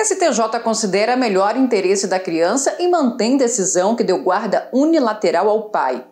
STJ considera melhor interesse da criança e mantém decisão que deu guarda unilateral ao pai.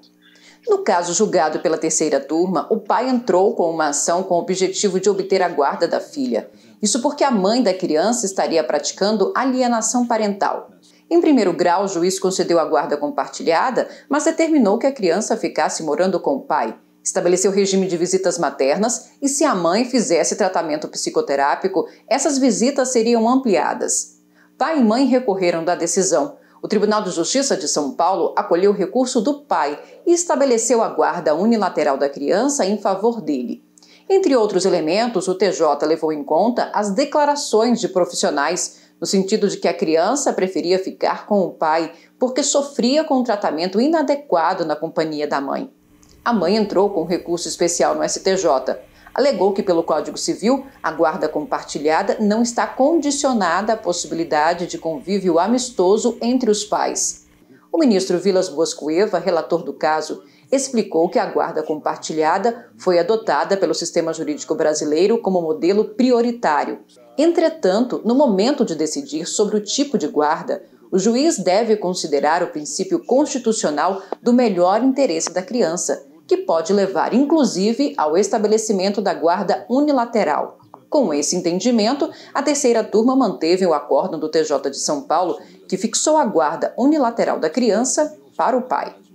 No caso julgado pela terceira turma, o pai entrou com uma ação com o objetivo de obter a guarda da filha. Isso porque a mãe da criança estaria praticando alienação parental. Em primeiro grau, o juiz concedeu a guarda compartilhada, mas determinou que a criança ficasse morando com o pai estabelecer o regime de visitas maternas e se a mãe fizesse tratamento psicoterápico, essas visitas seriam ampliadas. Pai e mãe recorreram da decisão. O Tribunal de Justiça de São Paulo acolheu o recurso do pai e estabeleceu a guarda unilateral da criança em favor dele. Entre outros elementos, o TJ levou em conta as declarações de profissionais no sentido de que a criança preferia ficar com o pai porque sofria com um tratamento inadequado na companhia da mãe a mãe entrou com recurso especial no STJ. Alegou que, pelo Código Civil, a guarda compartilhada não está condicionada à possibilidade de convívio amistoso entre os pais. O ministro Vilas Boas Cueva, relator do caso, explicou que a guarda compartilhada foi adotada pelo sistema jurídico brasileiro como modelo prioritário. Entretanto, no momento de decidir sobre o tipo de guarda, o juiz deve considerar o princípio constitucional do melhor interesse da criança que pode levar inclusive ao estabelecimento da guarda unilateral. Com esse entendimento, a terceira turma manteve o acórdão do TJ de São Paulo, que fixou a guarda unilateral da criança para o pai.